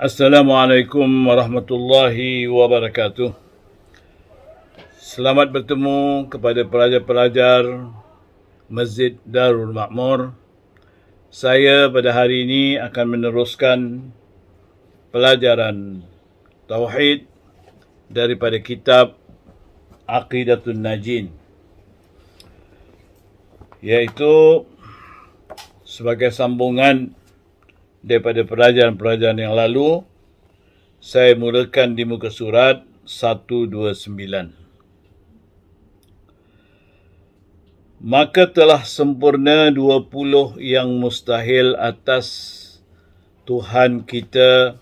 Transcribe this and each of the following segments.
Assalamualaikum warahmatullahi wabarakatuh. Selamat bertemu kepada pelajar-pelajar Masjid Darul Makmur. Saya pada hari ini akan meneruskan pelajaran tauhid daripada kitab Aqidatun Najin. Yaitu sebagai sambungan daripada pelajaran-pelajaran yang lalu, saya mulakan di muka surat 129. Maka telah sempurna 20 yang mustahil atas Tuhan kita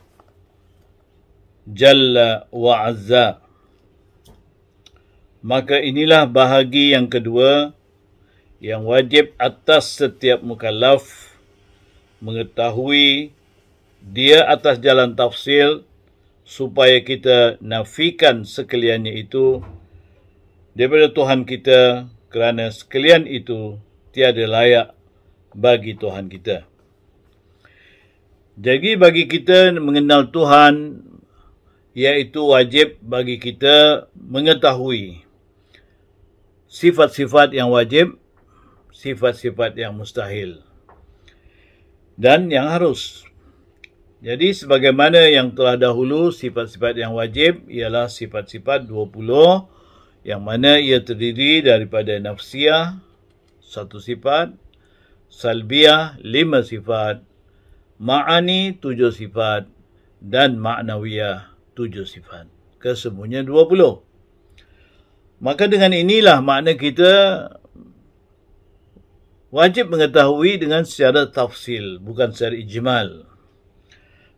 Jalla wa Azza. Maka inilah bahagi yang kedua yang wajib atas setiap mukallaf mengetahui dia atas jalan tafsir supaya kita nafikan sekaliannya itu daripada Tuhan kita kerana sekalian itu tiada layak bagi Tuhan kita. Jadi bagi kita mengenal Tuhan iaitu wajib bagi kita mengetahui sifat-sifat yang wajib, sifat-sifat yang mustahil dan yang harus. Jadi sebagaimana yang telah dahulu sifat-sifat yang wajib ialah sifat-sifat 20 yang mana ia terdiri daripada nafsiah satu sifat, salbiah lima sifat, ma'ani tujuh sifat dan ma'nawiyah tujuh sifat. Kesemuanya 20. Maka dengan inilah makna kita wajib mengetahui dengan secara tafsil bukan secara ijmal.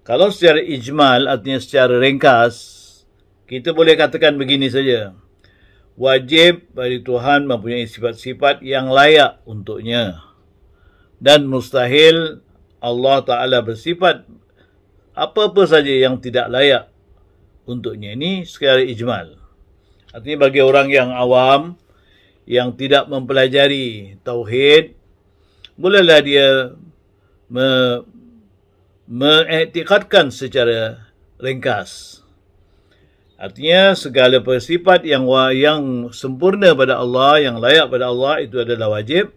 Kalau secara ijmal artinya secara ringkas kita boleh katakan begini saja. Wajib bagi Tuhan mempunyai sifat-sifat yang layak untuknya. Dan mustahil Allah Ta'ala bersifat apa-apa saja yang tidak layak untuknya. Ini secara ijmal. Artinya bagi orang yang awam, yang tidak mempelajari Tauhid, mulalah dia me, mengetikatkan secara ringkas. Artinya segala persifat yang yang sempurna pada Allah, yang layak pada Allah itu adalah wajib.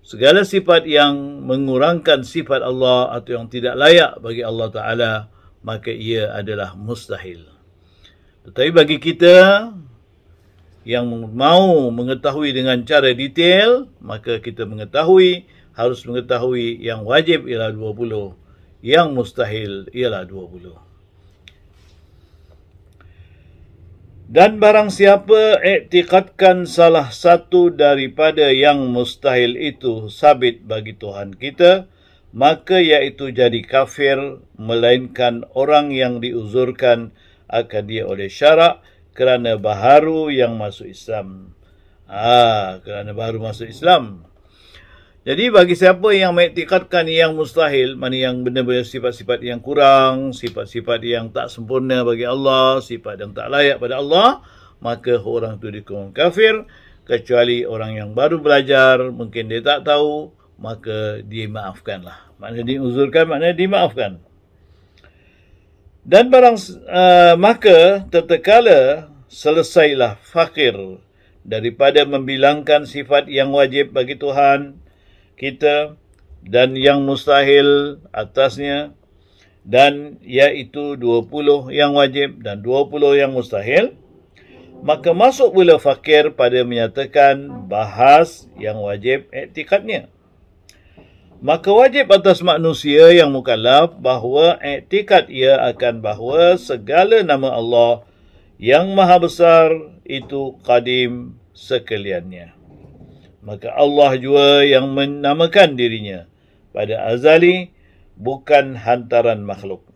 Segala sifat yang mengurangkan sifat Allah atau yang tidak layak bagi Allah Ta'ala, maka ia adalah mustahil. Tetapi bagi kita yang mau mengetahui dengan cara detail, maka kita mengetahui harus mengetahui yang wajib ialah 20, yang mustahil ialah 20. Dan barang siapa iktikadkan salah satu daripada yang mustahil itu sabit bagi Tuhan kita, maka iaitu jadi kafir melainkan orang yang diuzurkan akan dia oleh syarak kerana baharu yang masuk Islam. Ah, kerana baru masuk Islam. Jadi bagi siapa yang mengiktikadkan yang mustahil, mana yang benar-benar sifat-sifat yang kurang, sifat-sifat yang tak sempurna bagi Allah, sifat yang tak layak pada Allah, maka orang itu dikurung kafir. Kecuali orang yang baru belajar, mungkin dia tak tahu, maka dia maafkanlah. Maknanya diuzurkan, maknanya dimaafkan. Dan barang uh, maka tertekala selesailah fakir daripada membilangkan sifat yang wajib bagi Tuhan, kita dan yang mustahil atasnya dan iaitu 20 yang wajib dan 20 yang mustahil maka masuk pula fakir pada menyatakan bahas yang wajib etikadnya maka wajib atas manusia yang mukallaf bahawa etikad ia akan bahawa segala nama Allah yang maha besar itu kadim sekaliannya maka Allah jua yang menamakan dirinya pada azali bukan hantaran makhluk.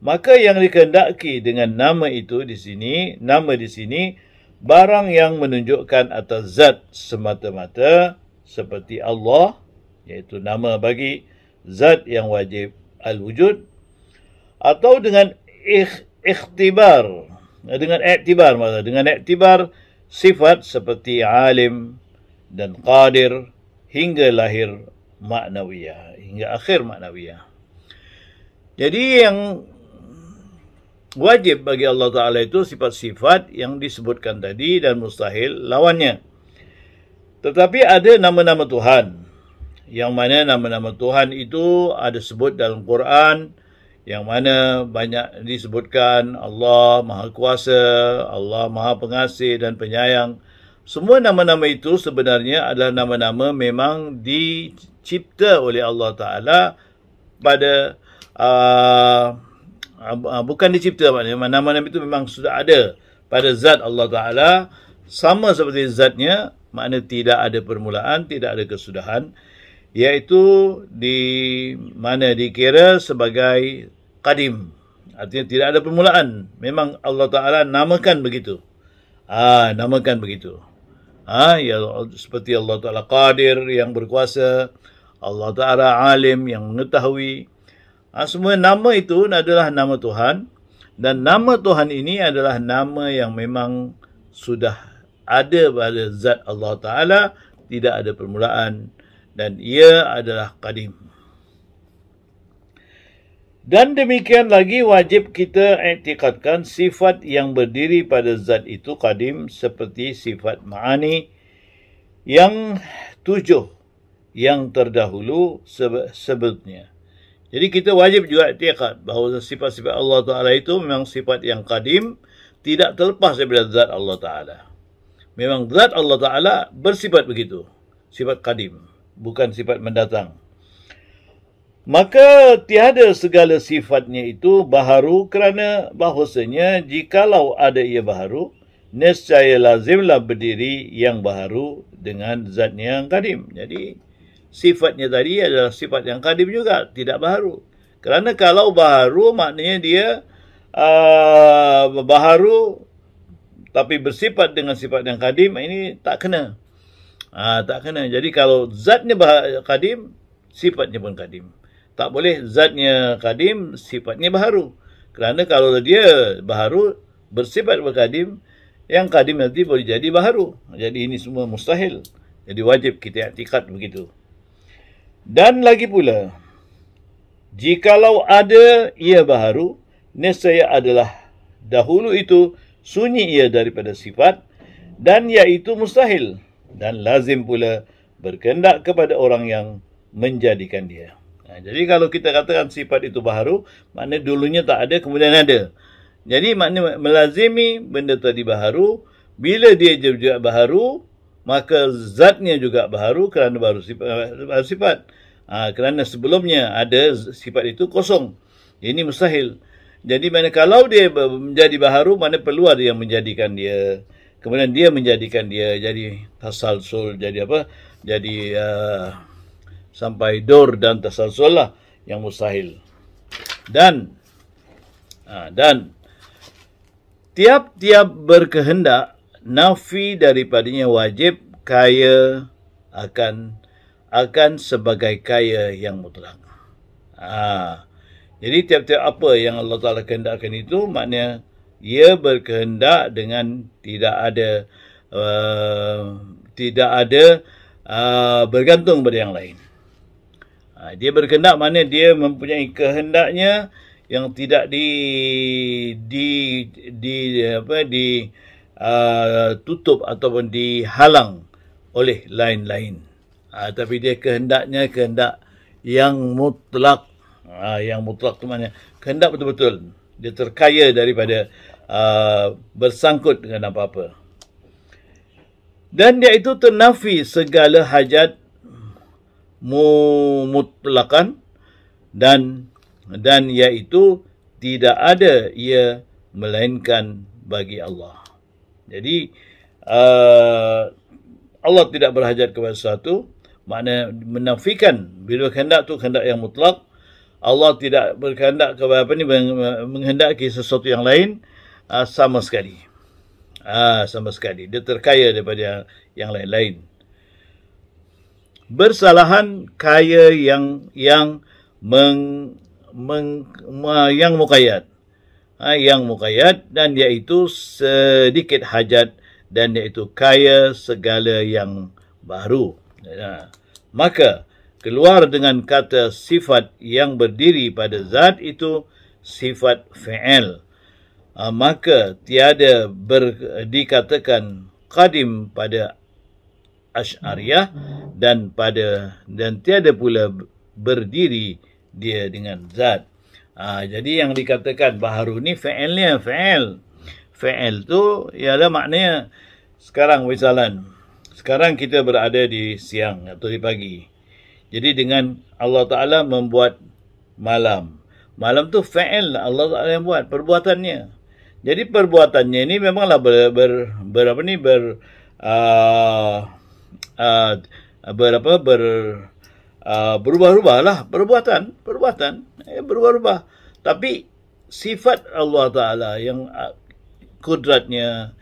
Maka yang dikendaki dengan nama itu di sini, nama di sini barang yang menunjukkan atas zat semata-mata seperti Allah iaitu nama bagi zat yang wajib al-wujud atau dengan ikh, ikhtibar dengan iktibar maksudnya dengan iktibar sifat seperti alim dan qadir hingga lahir maknawiyah hingga akhir maknawiyah jadi yang wajib bagi Allah Ta'ala itu sifat-sifat yang disebutkan tadi dan mustahil lawannya tetapi ada nama-nama Tuhan yang mana nama-nama Tuhan itu ada sebut dalam Quran yang mana banyak disebutkan Allah Maha Kuasa, Allah Maha Pengasih dan Penyayang. Semua nama-nama itu sebenarnya adalah nama-nama memang dicipta oleh Allah Ta'ala pada uh, uh, bukan dicipta maknanya nama-nama itu memang sudah ada pada zat Allah Ta'ala sama seperti zatnya makna tidak ada permulaan, tidak ada kesudahan iaitu di mana dikira sebagai kadim artinya tidak ada permulaan memang Allah Ta'ala namakan begitu Ah, namakan begitu. Ha, ya, seperti Allah Ta'ala Qadir yang berkuasa. Allah Ta'ala Alim yang mengetahui. Ha, semua nama itu adalah nama Tuhan. Dan nama Tuhan ini adalah nama yang memang sudah ada pada zat Allah Ta'ala. Tidak ada permulaan. Dan ia adalah Qadim. Dan demikian lagi wajib kita etikatkan sifat yang berdiri pada zat itu kadim seperti sifat ma'ani yang tujuh yang terdahulu sebetulnya. Jadi kita wajib juga etikat bahawa sifat-sifat Allah Ta'ala itu memang sifat yang kadim tidak terlepas daripada zat Allah Ta'ala. Memang zat Allah Ta'ala bersifat begitu. Sifat kadim. Bukan sifat mendatang. Maka tiada segala sifatnya itu baharu kerana bahwasanya jikalau ada ia baharu, nescaya lazimlah berdiri yang baharu dengan zatnya yang kadim. Jadi sifatnya tadi adalah sifat yang kadim juga, tidak baharu. Kerana kalau baharu maknanya dia uh, baharu tapi bersifat dengan sifat yang kadim, ini tak kena. Uh, tak kena. Jadi kalau zatnya bah- kadim, sifatnya pun kadim tak boleh zatnya kadim sifatnya baharu kerana kalau dia baharu bersifat berkadim yang kadim nanti boleh jadi baharu jadi ini semua mustahil jadi wajib kita atikat begitu dan lagi pula jikalau ada ia baharu nescaya adalah dahulu itu sunyi ia daripada sifat dan iaitu mustahil dan lazim pula berkendak kepada orang yang menjadikan dia Ha, jadi kalau kita katakan sifat itu baharu, makna dulunya tak ada, kemudian ada. Jadi makna melazimi benda tadi baharu, bila dia juga baharu, maka zatnya juga baharu kerana baru sifat. Baru sifat. Ha, kerana sebelumnya ada sifat itu kosong. Ini mustahil. Jadi mana kalau dia menjadi baharu, mana perlu ada yang menjadikan dia. Kemudian dia menjadikan dia jadi tasal tasalsul, jadi apa, jadi... Uh, sampai dur dan tasalsul yang mustahil. Dan ha, dan tiap-tiap berkehendak nafi daripadanya wajib kaya akan akan sebagai kaya yang mutlak. Ha. Jadi tiap-tiap apa yang Allah Taala kehendakkan itu maknanya ia berkehendak dengan tidak ada uh, tidak ada uh, bergantung pada yang lain. Ha, dia berkehendak mana dia mempunyai kehendaknya yang tidak di di di apa di uh, tutup ataupun dihalang oleh lain-lain. Ha, tapi dia kehendaknya kehendak yang mutlak ha, yang mutlak tu mana kehendak betul-betul dia terkaya daripada uh, bersangkut dengan apa-apa. Dan dia itu ternafi segala hajat mutlakan dan dan iaitu tidak ada ia melainkan bagi Allah. Jadi uh, Allah tidak berhajat kepada sesuatu makna menafikan bila hendak tu hendak yang mutlak Allah tidak berkehendak kepada apa ni menghendaki sesuatu yang lain uh, sama sekali. Uh, sama sekali dia terkaya daripada yang, yang lain-lain bersalahan kaya yang yang meng, meng yang mukayat ha, yang mukayat dan iaitu sedikit hajat dan iaitu kaya segala yang baru ha. maka keluar dengan kata sifat yang berdiri pada zat itu sifat fi'il ha, maka tiada ber, dikatakan qadim pada Ash'ariyah dan pada dan tiada pula berdiri dia dengan zat. Ha, jadi yang dikatakan baharu ni fa'ilnya fa'il. Fa'il tu ialah maknanya sekarang wisalan. Sekarang kita berada di siang atau di pagi. Jadi dengan Allah Ta'ala membuat malam. Malam tu fa'il Allah Ta'ala yang buat perbuatannya. Jadi perbuatannya ni memanglah ber, ber, ber apa ni ber uh, uh, ah, berapa ber uh, ah, berubah-ubah lah perbuatan perbuatan eh, ya, berubah-ubah tapi sifat Allah Taala yang uh, kudratnya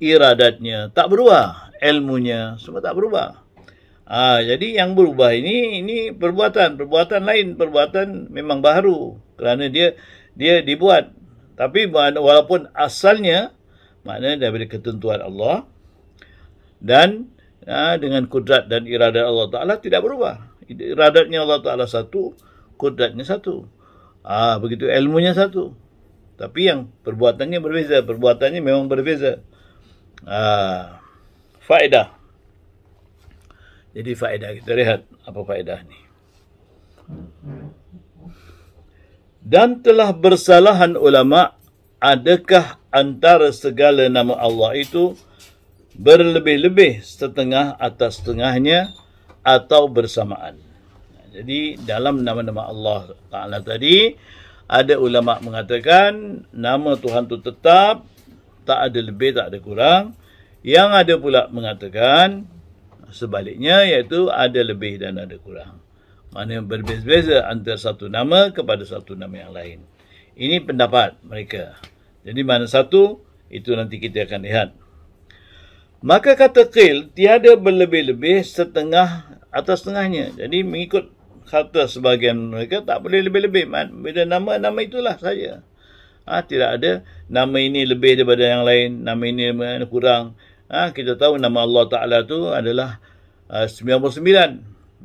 iradatnya tak berubah ilmunya semua tak berubah uh, jadi yang berubah ini ini perbuatan perbuatan lain perbuatan memang baru kerana dia dia dibuat tapi walaupun asalnya maknanya daripada ketentuan Allah dan ya, dengan kudrat dan irada Allah Ta'ala tidak berubah. Iradatnya Allah Ta'ala satu, kudratnya satu. Ah ha, begitu ilmunya satu. Tapi yang perbuatannya berbeza. Perbuatannya memang berbeza. Ah ha, faedah. Jadi faedah kita lihat apa faedah ni. Dan telah bersalahan ulama adakah antara segala nama Allah itu berlebih-lebih setengah atas setengahnya atau bersamaan. Jadi dalam nama-nama Allah Ta'ala tadi, ada ulama mengatakan nama Tuhan itu tetap, tak ada lebih, tak ada kurang. Yang ada pula mengatakan sebaliknya iaitu ada lebih dan ada kurang. Mana yang berbeza-beza antara satu nama kepada satu nama yang lain. Ini pendapat mereka. Jadi mana satu, itu nanti kita akan lihat. Maka kata qil tiada berlebih-lebih setengah atau setengahnya. Jadi mengikut kata sebagian mereka tak boleh lebih-lebih. Beda nama, nama itulah saja. Ah ha, tidak ada nama ini lebih daripada yang lain, nama ini kurang. Ah ha, kita tahu nama Allah Taala tu adalah uh, 99.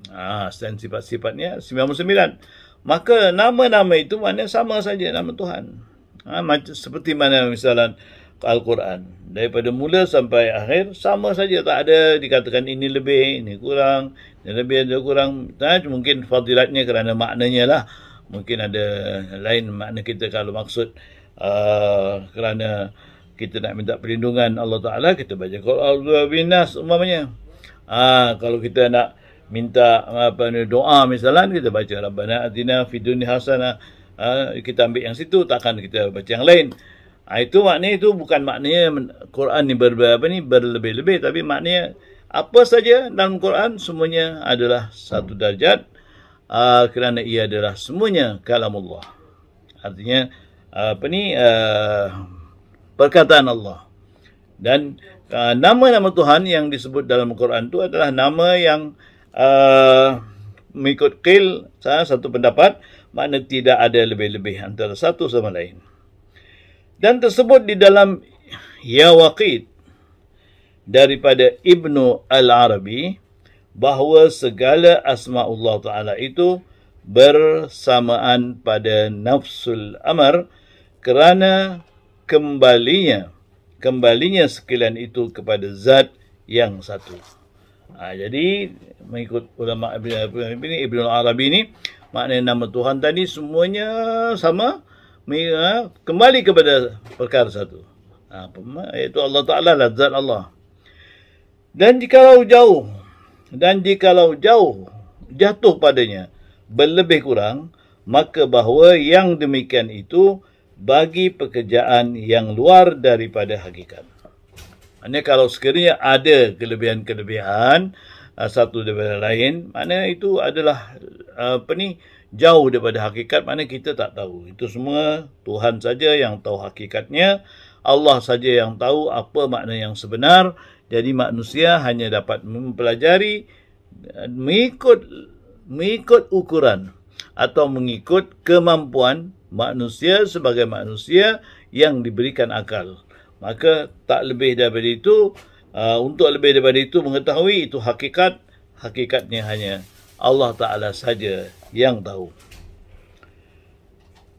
Ah ha, sifat-sifatnya 99. Maka nama-nama itu maknanya sama saja nama Tuhan. Ah ha, seperti mana misalnya Al-Quran daripada mula sampai akhir sama saja tak ada dikatakan ini lebih ini kurang ini lebih ada kurang nah, mungkin fadilatnya kerana maknanya lah mungkin ada lain makna kita kalau maksud uh, kerana kita nak minta perlindungan Allah Ta'ala kita baca Al-Azhar umpamanya uh, kalau kita nak minta apa ni doa misalnya kita baca rabbana atina fid dunya hasanah ah, uh, kita ambil yang situ takkan kita baca yang lain Ha, itu maknanya itu bukan maknanya Quran ni ber, apa ni berlebih-lebih tapi maknanya apa saja dalam Quran semuanya adalah satu darjat uh, kerana ia adalah semuanya kalamullah. Artinya apa ni uh, perkataan Allah. Dan ha, nama-nama uh, Tuhan yang disebut dalam Quran itu adalah nama yang uh, mengikut qil salah satu pendapat makna tidak ada lebih-lebih antara satu sama lain dan tersebut di dalam Yawaqid daripada Ibnu Al-Arabi bahawa segala asma Allah Taala itu bersamaan pada nafsul amar kerana kembalinya kembalinya sekalian itu kepada zat yang satu. Ha, jadi mengikut ulama Ibnu Arabi ini maknanya nama Tuhan tadi semuanya sama Ha, kembali kepada perkara satu. Ha, apa iaitu Allah Taala lah zat Allah. Dan jikalau jauh dan jikalau jauh jatuh padanya berlebih kurang maka bahawa yang demikian itu bagi pekerjaan yang luar daripada hakikat. Maknanya kalau sekiranya ada kelebihan-kelebihan ha, satu daripada lain, maknanya itu adalah apa ni, jauh daripada hakikat mana kita tak tahu. Itu semua Tuhan saja yang tahu hakikatnya. Allah saja yang tahu apa makna yang sebenar. Jadi manusia hanya dapat mempelajari mengikut mengikut ukuran atau mengikut kemampuan manusia sebagai manusia yang diberikan akal. Maka tak lebih daripada itu uh, untuk lebih daripada itu mengetahui itu hakikat hakikatnya hanya Allah Taala saja yang tahu.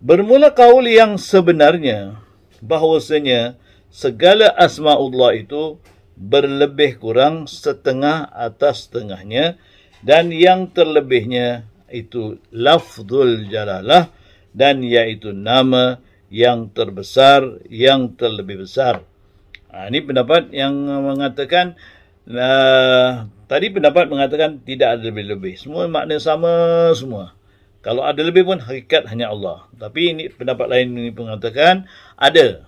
Bermula kaul yang sebenarnya bahawasanya segala asma Allah itu berlebih kurang setengah atas setengahnya dan yang terlebihnya itu lafzul jalalah dan iaitu nama yang terbesar, yang terlebih besar. Ha, ini pendapat yang mengatakan uh, Tadi pendapat mengatakan tidak ada lebih-lebih. Semua makna sama semua. Kalau ada lebih pun hakikat hanya Allah. Tapi ini pendapat lain ini mengatakan ada.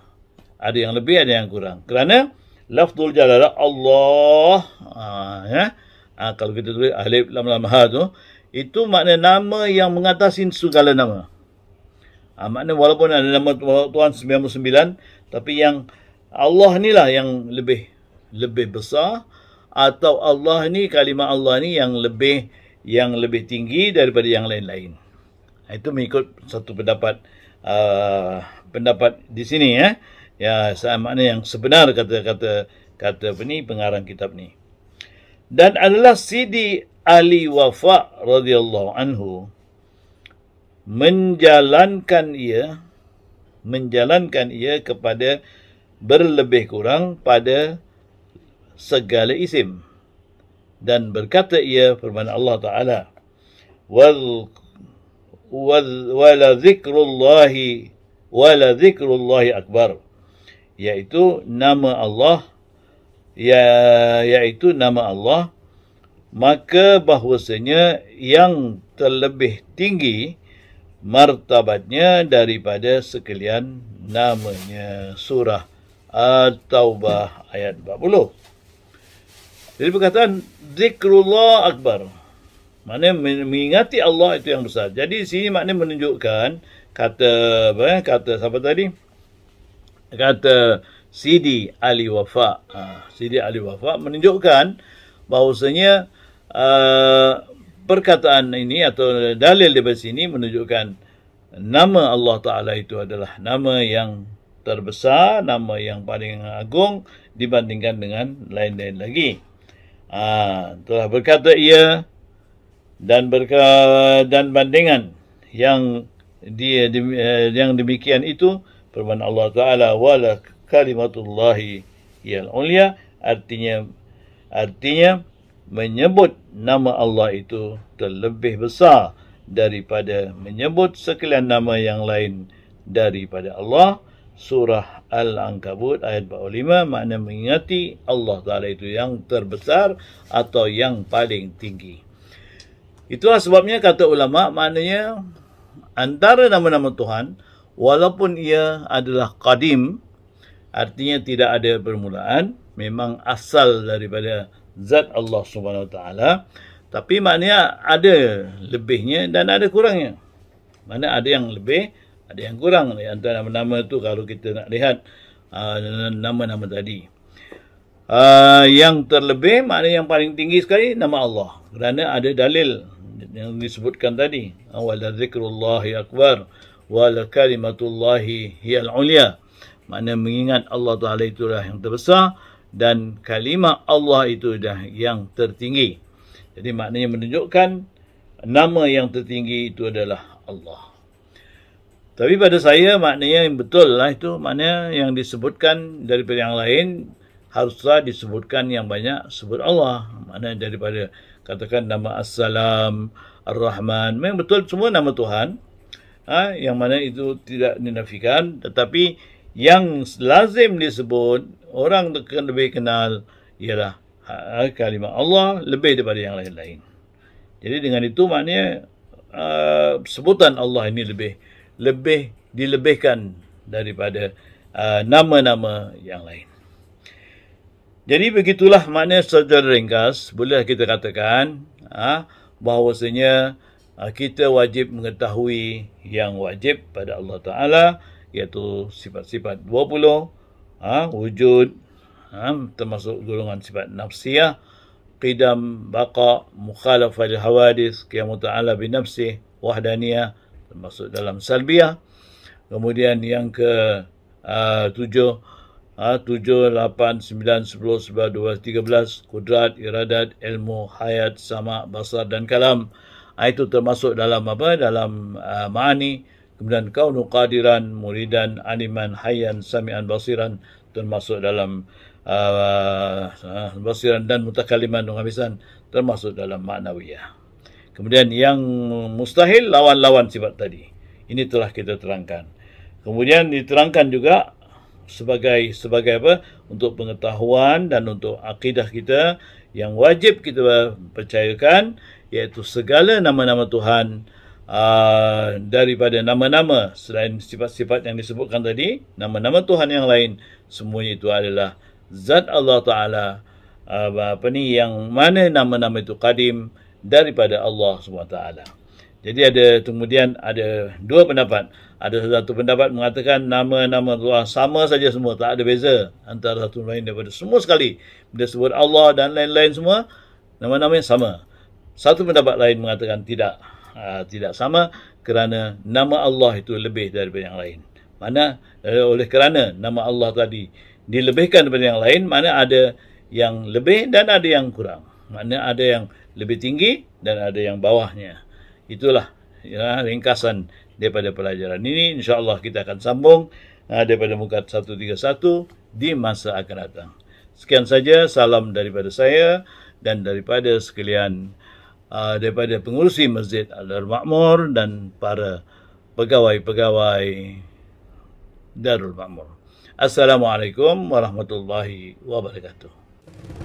Ada yang lebih, ada yang kurang. Kerana lafzul jalalah Allah. Ha, ya? Ha, kalau kita tulis alif lam lam ha tu. Itu makna nama yang mengatasi segala nama. Ha, makna walaupun ada nama Tuhan 99. Tapi yang Allah ni lah yang lebih lebih besar atau Allah ni kalimah Allah ni yang lebih yang lebih tinggi daripada yang lain-lain. Itu mengikut satu pendapat uh, pendapat di sini ya. Ya sama makna yang sebenar kata-kata kata ni pengarang kitab ni. Dan adalah Sidi Ali Wafa radhiyallahu anhu menjalankan ia menjalankan ia kepada berlebih kurang pada segala isim dan berkata ia firman Allah Taala wal wal wala zikrullahi akbar yaitu nama Allah ya yaitu nama Allah maka bahwasanya yang terlebih tinggi martabatnya daripada sekalian namanya surah At-Taubah ayat 40 jadi perkataan zikrullah akbar. Maknanya mengingati Allah itu yang besar. Jadi sini maknanya menunjukkan kata apa eh, kata siapa tadi? Kata Sidi Ali Wafa. Ha, Sidi Ali Wafa menunjukkan bahawasanya uh, perkataan ini atau dalil di sini menunjukkan nama Allah Ta'ala itu adalah nama yang terbesar, nama yang paling agung dibandingkan dengan lain-lain lagi. Ha, telah berkata ia dan berka, dan bandingan yang dia yang demikian itu firman Allah Taala wala kalimatullah yang ulia artinya artinya menyebut nama Allah itu terlebih besar daripada menyebut sekalian nama yang lain daripada Allah surah Al-Ankabut ayat 45 makna mengingati Allah Ta'ala itu yang terbesar atau yang paling tinggi. Itulah sebabnya kata ulama maknanya antara nama-nama Tuhan walaupun ia adalah qadim artinya tidak ada permulaan memang asal daripada zat Allah Subhanahu taala tapi maknanya ada lebihnya dan ada kurangnya mana ada yang lebih ada yang kurang di antara nama-nama tu kalau kita nak lihat ah, nama-nama uh, tadi. Uh, yang terlebih mana yang paling tinggi sekali nama Allah kerana ada dalil yang disebutkan tadi awal dzikrullahi akbar wal kalimatullahi hiyal ulia makna mengingat Allah Taala itu itulah yang terbesar dan kalimah Allah itu dah yang tertinggi. Jadi maknanya menunjukkan nama yang tertinggi itu adalah Allah. Tapi pada saya maknanya yang betul lah itu maknanya yang disebutkan daripada yang lain haruslah disebutkan yang banyak sebut Allah. maknanya daripada katakan nama Assalam, Ar-Rahman. Memang betul semua nama Tuhan. Ha, yang mana itu tidak dinafikan. Tetapi yang lazim disebut, orang lebih kenal ialah ha, kalimah Allah lebih daripada yang lain-lain. Jadi dengan itu maknanya uh, sebutan Allah ini lebih lebih dilebihkan daripada uh, nama-nama yang lain. Jadi begitulah makna secara ringkas boleh kita katakan uh, bahawasanya uh, kita wajib mengetahui yang wajib pada Allah Ta'ala iaitu sifat-sifat 20 uh, wujud uh, termasuk golongan sifat nafsiyah qidam baqa mukhalafah al-hawadis qiyamu ta'ala binafsih wahdaniyah termasuk dalam salbiah. Kemudian yang ke ah, tujuh, ah, tujuh, lapan, sembilan, sepuluh, sebelas, dua, tiga belas, kudrat, iradat, ilmu, hayat, sama, basar dan kalam. Ah, itu termasuk dalam apa? Dalam ma'ani. Kemudian kaunu qadiran, muridan, animan, hayan, sami'an, basiran termasuk dalam basiran dan mutakaliman dengan termasuk dalam maknawiyah. Kemudian yang mustahil lawan-lawan sifat tadi. Ini telah kita terangkan. Kemudian diterangkan juga sebagai sebagai apa? Untuk pengetahuan dan untuk akidah kita yang wajib kita percayakan iaitu segala nama-nama Tuhan aa, daripada nama-nama selain sifat-sifat yang disebutkan tadi, nama-nama Tuhan yang lain semuanya itu adalah zat Allah Taala apa ni yang mana nama-nama itu kadim daripada Allah SWT. Jadi ada kemudian ada dua pendapat. Ada satu pendapat mengatakan nama-nama Allah sama saja semua. Tak ada beza antara satu lain daripada semua sekali. Bila sebut Allah dan lain-lain semua, nama-nama yang sama. Satu pendapat lain mengatakan tidak uh, tidak sama kerana nama Allah itu lebih daripada yang lain. Mana uh, oleh kerana nama Allah tadi dilebihkan daripada yang lain, mana ada yang lebih dan ada yang kurang. Maknanya ada yang lebih tinggi dan ada yang bawahnya. Itulah ya, ringkasan daripada pelajaran ini. Insya Allah kita akan sambung uh, daripada muka 131 di masa akan datang. Sekian saja salam daripada saya dan daripada sekalian uh, daripada pengurusi Masjid Al-Darul Makmur dan para pegawai-pegawai Darul Makmur. Assalamualaikum warahmatullahi wabarakatuh.